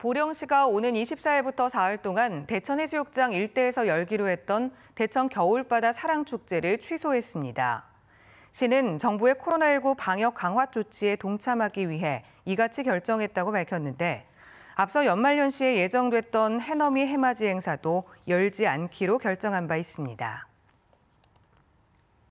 보령시가 오는 24일부터 4일 동안 대천해수욕장 일대에서 열기로 했던 대천 겨울바다 사랑축제를 취소했습니다. 시는 정부의 코로나19 방역 강화 조치에 동참하기 위해 이같이 결정했다고 밝혔는데 앞서 연말연시에 예정됐던 해넘이 해맞이 행사도 열지 않기로 결정한 바 있습니다.